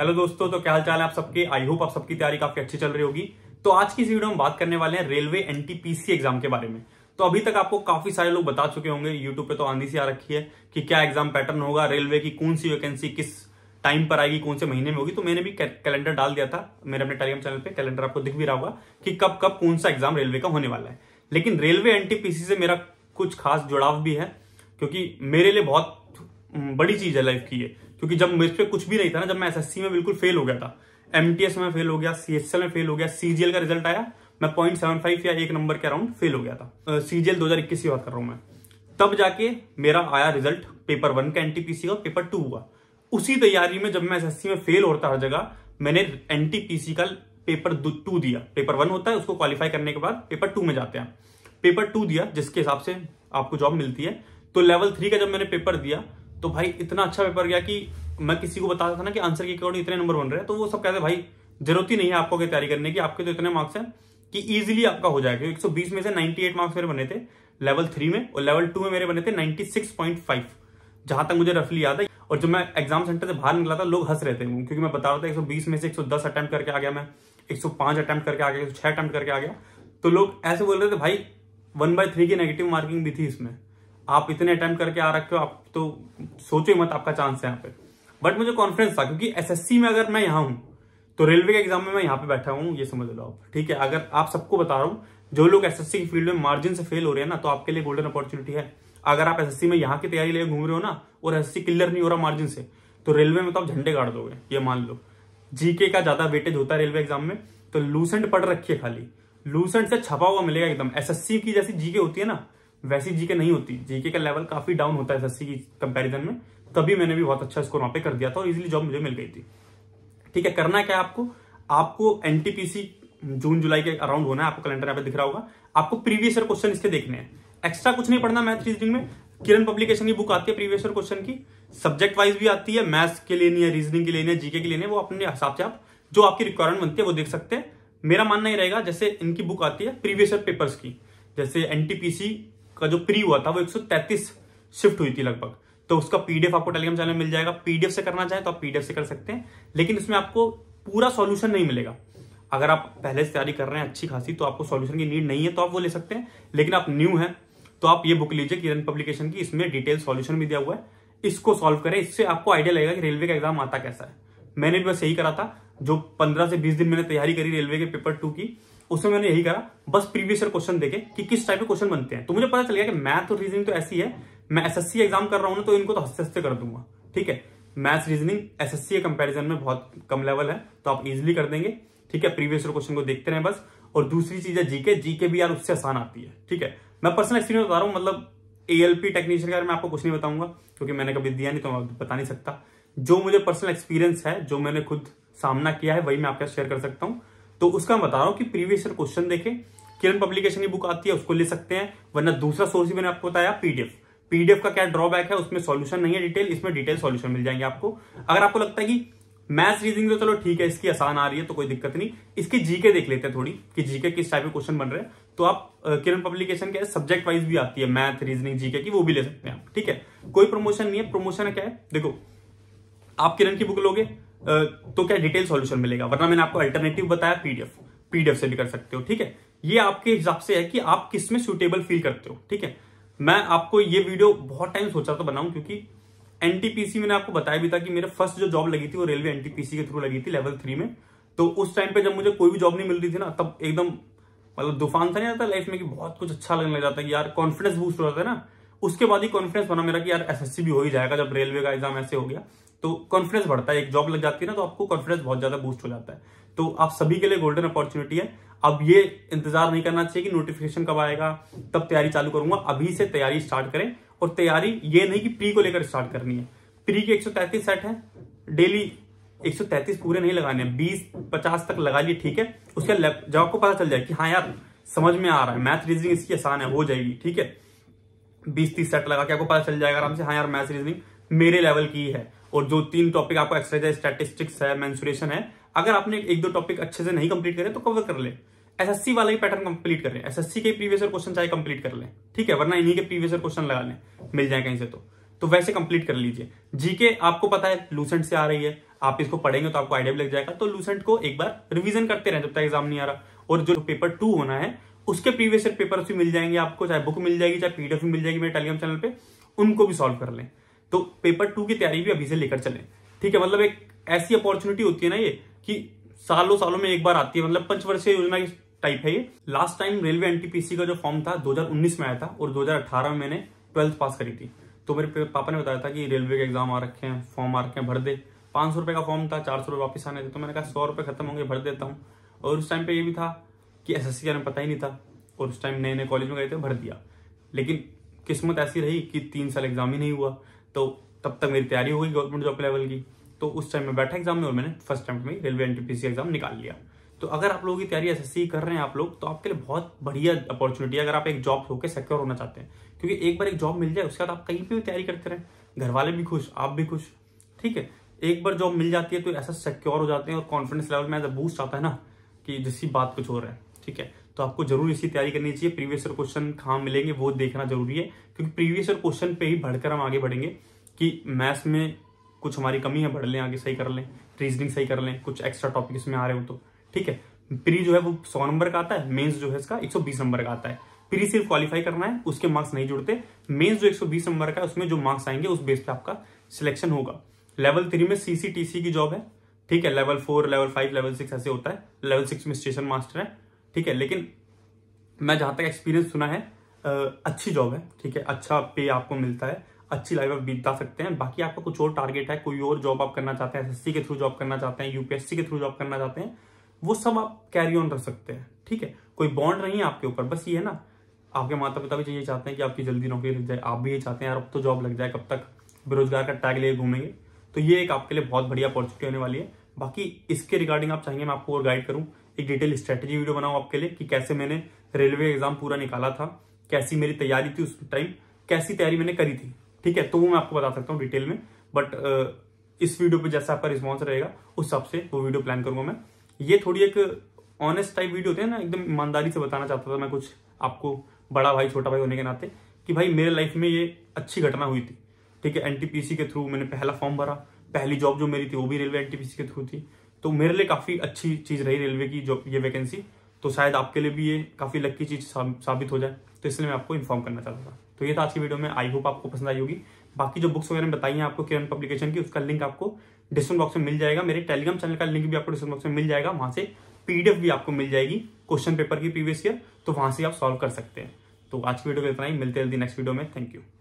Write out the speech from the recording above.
hello दोस्तों तो क्या हाल चाल है आप सबके आई होप आप सबकी तैयारी काफी अच्छी चल रही होगी तो आज की इस वीडियो में बात करने वाले हैं रेलवे एनटीपीसी एग्जाम के बारे में तो अभी तक आपको काफी सारे लोग बता चुके होंगे यूट्यूब पे तो आंधी सी आ रखी है कि क्या एग्जाम पैटर्न होगा रेलवे की कौन सी वैकेंसी किस टाइम पर आएगी कौन से महीने में होगी तो मैंने भी कैलेंडर डाल दिया था मेरे अपने टेलीग्राम चैनल पर कैलेंडर आपको दिख भी रहा होगा कि कब कब कौन सा एग्जाम रेलवे का होने वाला है लेकिन रेलवे एनटीपीसी से मेरा कुछ खास जुड़ाव भी है क्योंकि मेरे लिए बहुत बड़ी चीज है लाइफ की ये क्योंकि जब मेरे पे कुछ भी नहीं था ना जब मैं एसएससी में बिल्कुल फेल हो गया था एमटीएस में फेल हो गया सीएसएल में फेल हो गया सीजीएल का रिजल्ट आया मैं पॉइंट सेवन फाइव या एक नंबर के अराउंड फेल हो गया था सीजीएल दो हजार इक्कीस की बात कर रहा हूँ मैं तब जाके मेरा आया रिजल्ट पेपर वन का एनटीपीसी का पेपर टू हुआ उसी तैयारी में जब मैं एस में फेल होता हर जगह मैंने एनटीपीसी का पेपर टू दिया पेपर वन होता है उसको क्वालिफाई करने के बाद पेपर टू में जाते हैं पेपर टू दिया जिसके हिसाब से आपको जॉब मिलती है तो लेवल थ्री का जब मैंने पेपर दिया तो भाई इतना अच्छा पेपर गया कि मैं किसी को बताता था ना कि आंसर के अकॉर्डिंग इतने नंबर बन रहे हैं तो वो सब कहते भाई जरूरत ही नहीं है आपको तैयारी करने की आपके तो इतने मार्क्स हैं कि इजिली आपका हो जाएगा एक में से नाइनटी मार्क्स मेरे बने थे लेवल थ्री में और लेवल टू में मेरे बने थे नाइनटी सिक्स पॉइंट फाइव जहां तक मुझे रफली याद है और जब मैं एग्जाम सेंटर से बाहर निकला था लोग हंस रहे थे क्योंकि मैं बता रहा था एक सौ बीस में से एक सौ दस अटैम्प्ट करके आ गया मैं एक सौ पांच अटैम्प्ट करके आ गया एक सौ करके आ गया तो लोग ऐसे बोल रहे थे भाई वन बाय थ्री की नेगेटिव मार्किंग भी थी इसमें आप इतने अटैम्प्ट करके आ रखे हो आप तो सोचो ही मत आपका चांस है यहाँ पे बट मुझे कॉन्फिडेंस था क्योंकि एसएससी में अगर मैं यहाँ हूँ तो रेलवे के एग्जाम में मैं यहाँ पे बैठा हूँ ये समझ लो आप ठीक है अगर आप सबको बता रहा हूँ जो लोग एसएससी की फील्ड में मार्जिन से फेल हो रहे हैं ना तो आपके लिए गोल्डन अपॉर्चुनिटी है अगर आप एसएससी में यहाँ की तैयारी लेकर घूम रहे हो ना और एसएससी क्लियर नहीं हो रहा मार्जिन से तो रेलवे में तो आप झंडे गाड़ दोगे ये मान लो जीके का ज्यादा वेटेज होता है रेलवे एग्जाम में तो लूसेंट पढ़ रखिए खाली लूसेंट से छपा हुआ मिलेगा एकदम एस की जैसी जीके होती है ना वैसी जीके नहीं होती जीके का लेवल काफी डाउन होता है एस की कंपेरिजन में तभी मैंने भी बहुत अच्छा स्कोर वहां पर कर दिया था और इजिली जॉब मुझे मिल गई थी ठीक है करना क्या आपको आपको एनटीपीसी जून जुलाई के अराउंड होना है आपको कैलेंडर यहाँ पे दिख रहा होगा आपको प्रीवियस ईयर क्वेश्चन इसके देखने हैं एक्स्ट्रा कुछ नहीं पढ़ना मैथ रीजनिंग में किरण पब्लिकेशन की बुक आती है प्रीवियस ईयर क्वेश्चन की सब्जेक्ट वाइज भी आती है मैथ्स के लिए नहीं है रीजनिंग के लिए नहीं है जीके के लिए नहीं वो अपने हिसाब से आप जो आपकी रिक्वायरमेंट बनती है वो देख सकते हैं मेरा मानना ही रहेगा जैसे इनकी बुक आती है प्रीवियस ईयर पेपर्स की जैसे एनटीपीसी का जो प्री हुआ था वो 133 शिफ्ट हुई थी लगभग तो उसका पीडीएफ आपको टेलीग्राम चैनल मिल जाएगा पीडीएफ से करना चाहें तो आप पीडीएफ से कर सकते हैं लेकिन इसमें आपको पूरा सॉल्यूशन नहीं मिलेगा अगर आप पहले से तैयारी कर रहे हैं अच्छी खासी तो आपको सॉल्यूशन की नीड नहीं है तो आप वो ले सकते हैं लेकिन आप न्यू हैं तो आप ये बुक लीजिए किरण पब्लिकेशन की इसमें डिटेल सॉल्यूशन भी दिया हुआ है इसको सॉल्व करें इससे आपको आइडिया लगेगा कि रेलवे का एग्जाम आता कैसा है मैंने भी बस यही करा था जो पंद्रह से बीस दिन मैंने तैयारी करी रेलवे के पेपर टू की उसमें मैंने यही करा बस प्रीवियस ईयर क्वेश्चन देखे कि किस टाइप के क्वेश्चन बनते हैं तो मुझे पता चल गया कि मैथ और रीजनिंग तो ऐसी है मैं एसएससी एग्जाम कर रहा हूँ ना तो इनको तो हंसते हंसते कर दूंगा ठीक है मैथ रीजनिंग एसएससी के कंपेरिजन में बहुत कम लेवल है तो आप इजिली कर देंगे ठीक है प्रीवियस ईयर क्वेश्चन को देखते रहे बस और दूसरी चीज है जीके जीके भी यार उससे आसान आती है ठीक है मैं पर्सनल एक्सपीरियंस बता रहा हूं मतलब एएलपी टेक्नीशियन के बारे में आपको कुछ नहीं बताऊंगा क्योंकि मैंने कभी दिया नहीं तो मैं बता नहीं सकता जो मुझे पर्सनल एक्सपीरियंस है जो मैंने खुद सामना किया है वही मैं आपके साथ शेयर कर सकता हूँ तो उसका बता रहा हूँ कि प्रीवियस ईयर क्वेश्चन देखें किरण पब्लिकेशन की बुक आती है उसको ले सकते हैं वरना दूसरा सोर्स भी मैंने आपको बताया पीडीएफ पीडीएफ का क्या ड्रॉबैक है उसमें सॉल्यूशन नहीं है डिटेल इसमें डिटेल सॉल्यूशन मिल जाएंगे आपको अगर आपको लगता है कि मैथ्स रीजनिंग तो चलो ठीक है इसकी आसान आ रही है तो कोई दिक्कत नहीं इसकी जीके देख लेते हैं थोड़ी कि जीके किस टाइप के क्वेश्चन बन रहे हैं तो आप किरण पब्लिकेशन क्या है सब्जेक्ट वाइज भी आती है मैथ रीजनिंग जीके की वो भी ले सकते हैं आप ठीक है कोई प्रमोशन नहीं है प्रमोशन क्या है देखो आप किरण की बुक लोगे तो क्या डिटेल सॉल्यूशन मिलेगा वरना मैंने आपको अल्टरनेटिव बताया पीडीएफ पीडीएफ से भी कर सकते हो ठीक है ये आपके हिसाब से है कि आप किस में सुटेबल फील करते हो ठीक है मैं आपको ये वीडियो बहुत टाइम सोचा तो बनाऊं क्योंकि एनटीपीसी मैंने आपको बताया भी था कि मेरे फर्स्ट जो जॉब लगी थी वो रेलवे एनटीपीसी के थ्रू लगी थी लेवल थ्री में तो उस टाइम पे जब मुझे कोई भी जॉब नहीं मिल रही थी ना तब एकदम मतलब तूफान था नहीं आता लाइफ में कि बहुत कुछ अच्छा लगने लग जाता है यार कॉन्फिडेंस बूस्ट हो जाता है ना उसके बाद ही कॉन्फिडेंस बना मेरा कि यार एसएससी भी हो ही जाएगा जब रेलवे का एग्जाम ऐसे हो गया तो कॉन्फिडेंस बढ़ता है एक जॉब लग जाती है ना तो आपको कॉन्फिडेंस बहुत ज्यादा बूस्ट हो जाता है तो आप सभी के लिए गोल्डन अपॉर्चुनिटी है अब ये इंतजार नहीं करना चाहिए कि नोटिफिकेशन कब आएगा तब तैयारी चालू करूंगा अभी से तैयारी स्टार्ट करें और तैयारी ये नहीं कि प्री को लेकर स्टार्ट करनी है प्री के एक सेट है डेली एक पूरे नहीं लगाने हैं बीस पचास तक लगा लिए ठीक है उसके जब आपको पता चल जाए कि हाँ यार समझ में आ रहा है मैथ रीजनिंग इसकी आसान है हो जाएगी ठीक है बीस तीस सेट लगा के आपको पता चल जाएगा आराम से हाँ यार मैथ रीजनिंग मेरे लेवल की है और जो तीन टॉपिक आपको एक्सरसाइज स्टैटिस्टिक्स है मैंसुरेशन है अगर आपने एक दो टॉपिक अच्छे से नहीं कंप्लीट करे तो कवर कर ले एसएससी वाला ही पैटर्न कंप्लीट कर लें एसएससी के प्रीवियस ईयर क्वेश्चन चाहे कंप्लीट कर लें ठीक है वरना इन्हीं के प्रीवियस ईयर क्वेश्चन लगा लें मिल जाए कहीं से तो तो वैसे कंप्लीट कर लीजिए जीके आपको पता है लूसेंट से आ रही है आप इसको पढ़ेंगे तो आपको आइडिया लग जाएगा तो लूसेंट को एक बार रिवीजन करते रहें जब तक एग्जाम नहीं आ रहा और जो पेपर टू होना है उसके प्रीवियस ईयर पेपर भी मिल जाएंगे आपको चाहे बुक मिल जाएगी चाहे पीडीएफ मिल जाएगी मेरे टेलीग्राम चैनल पर उनको भी सॉल्व कर लें तो पेपर टू की तैयारी भी अभी से लेकर चले ठीक है मतलब एक ऐसी अपॉर्चुनिटी होती है ना ये कि सालों सालों में एक बार आती है मतलब पंचवर्षीय योजना की टाइप है ये लास्ट टाइम रेलवे एनटीपीसी का जो फॉर्म था 2019 में आया था और 2018 में मैंने ट्वेल्थ पास करी थी तो मेरे पापा ने बताया था कि रेलवे के एग्जाम आ रखे हैं फॉर्म आ रखे हैं भर दे पांच सौ का फॉर्म था चार सौ वापस आने थे तो मैंने कहा सौ रुपये खत्म होंगे भर देता हूँ और उस टाइम पे ये भी था कि एस एस पता ही नहीं था और उस टाइम नए नए कॉलेज में गए थे भर दिया लेकिन किस्मत ऐसी रही कि तीन साल एग्जाम ही नहीं हुआ तो तब तक मेरी तैयारी हो गई गवर्नमेंट जॉब लेवल की तो उस टाइम में बैठा एग्जाम में और मैंने फर्स्ट अटैम्प्ट में रेलवे एनटीपीसी एग्जाम निकाल लिया तो अगर आप लोगों की तैयारी एस कर रहे हैं आप लोग तो आपके लिए बहुत बढ़िया अपॉर्चुनिटी है अगर आप एक जॉब होकर सिक्योर होना चाहते हैं क्योंकि एक बार एक जॉब मिल जाए उसके बाद आप कहीं पर भी तैयारी करते रहें घर वाले भी खुश आप भी खुश ठीक है एक बार जॉब मिल जाती है तो ऐसा सिक्योर हो जाते हैं और कॉन्फिडेंस लेवल में एज अ बूस्ट आता है ना कि जिसकी बात कुछ हो रहा है ठीक है तो आपको जरूर इसकी तैयारी करनी चाहिए प्रीवियस ईयर क्वेश्चन कहाँ मिलेंगे वो देखना जरूरी है क्योंकि प्रीवियस ईयर क्वेश्चन पे ही बढ़कर हम आगे बढ़ेंगे कि मैथ्स में कुछ हमारी कमी है बढ़ लें आगे सही कर लें रीजनिंग सही कर लें कुछ एक्स्ट्रा टॉपिक इसमें आ रहे हो तो ठीक है प्री जो है वो सौ नंबर का आता है मेन्स जो है इसका एक नंबर का आता है प्री सिर्फ क्वालिफाई करना है उसके मार्क्स नहीं जुड़ते मेन्स जो एक नंबर का है उसमें जो मार्क्स आएंगे उस बेस पे आपका सिलेक्शन होगा लेवल थ्री में सीसीटीसी की जॉब है ठीक है level four level five level six ऐसे होता है लेवल सिक्स में स्टेशन मास्टर है ठीक है लेकिन मैं जहां तक एक्सपीरियंस सुना है अच्छी जॉब है ठीक है अच्छा पे आपको मिलता है अच्छी लाइफ आप बिता सकते हैं बाकी आपका कुछ और टारगेट है कोई और जॉब आप करना चाहते हैं एसएससी के थ्रू जॉब करना चाहते हैं यूपीएससी के थ्रू जॉब करना चाहते हैं वो सब आप कैरी ऑन रख सकते हैं ठीक है कोई बॉन्ड नहीं है आपके ऊपर बस ये है ना आपके माता पिता भी ये चाहते हैं कि आपकी जल्दी नौकरी लग जाए आप भी ये चाहते हैं यार अब तो जॉब लग जाए कब तक बेरोजगार का टैग ले घूमेंगे तो ये एक आपके लिए बहुत बढ़िया अपॉर्चुनिटी होने वाली है बाकी इसके रिगार्डिंग आप चाहेंगे मैं आपको और गाइड करूँ एक डिटेल स्ट्रेटेजी वीडियो बनाऊ आपके लिए कि कैसे मैंने रेलवे एग्जाम पूरा निकाला था कैसी मेरी तैयारी थी उस टाइम कैसी तैयारी मैंने करी थी ठीक है तो वो मैं आपको बता सकता हूँ डिटेल में बट इस वीडियो पर जैसा आपका रिस्पॉन्स रहेगा उस हिसाब से वो वीडियो प्लान करूंगा मैं ये थोड़ी एक ऑनेस्ट टाइप वीडियो होते हैं ना एकदम ईमानदारी से बताना चाहता था मैं कुछ आपको बड़ा भाई छोटा भाई होने के नाते कि भाई मेरे लाइफ में ये अच्छी घटना हुई थी ठीक है एनटीपीसी के थ्रू मैंने पहला फॉर्म भरा पहली जॉब जो मेरी थी वो भी रेलवे एनटीपीसी के थ्रू थी तो मेरे लिए काफ़ी अच्छी चीज़ रही रेलवे की जो ये वैकेंसी तो शायद आपके लिए भी ये काफ़ी लक्की चीज़ साबित हो जाए तो इसलिए मैं आपको इन्फॉर्म करना चाहता था तो ये था आज की वीडियो में आई होप आपको पसंद आई होगी बाकी जो बुक्स वगैरह बताई हैं आपको किरण पब्लिकेशन की उसका लिंक आपको डिस्क्रिप्शन बॉक्स में मिल जाएगा मेरे टेलीग्राम चैनल का लिंक भी आपको डिस्क्रिप्शन बॉक्स में मिल जाएगा वहां से पीडीएफ भी आपको मिल जाएगी क्वेश्चन पेपर की प्रीवियस ईयर तो वहां से आप सॉल्व कर सकते हैं तो आज की वीडियो को इतना ही मिलते जल्दी नेक्स्ट वीडियो में थैंक यू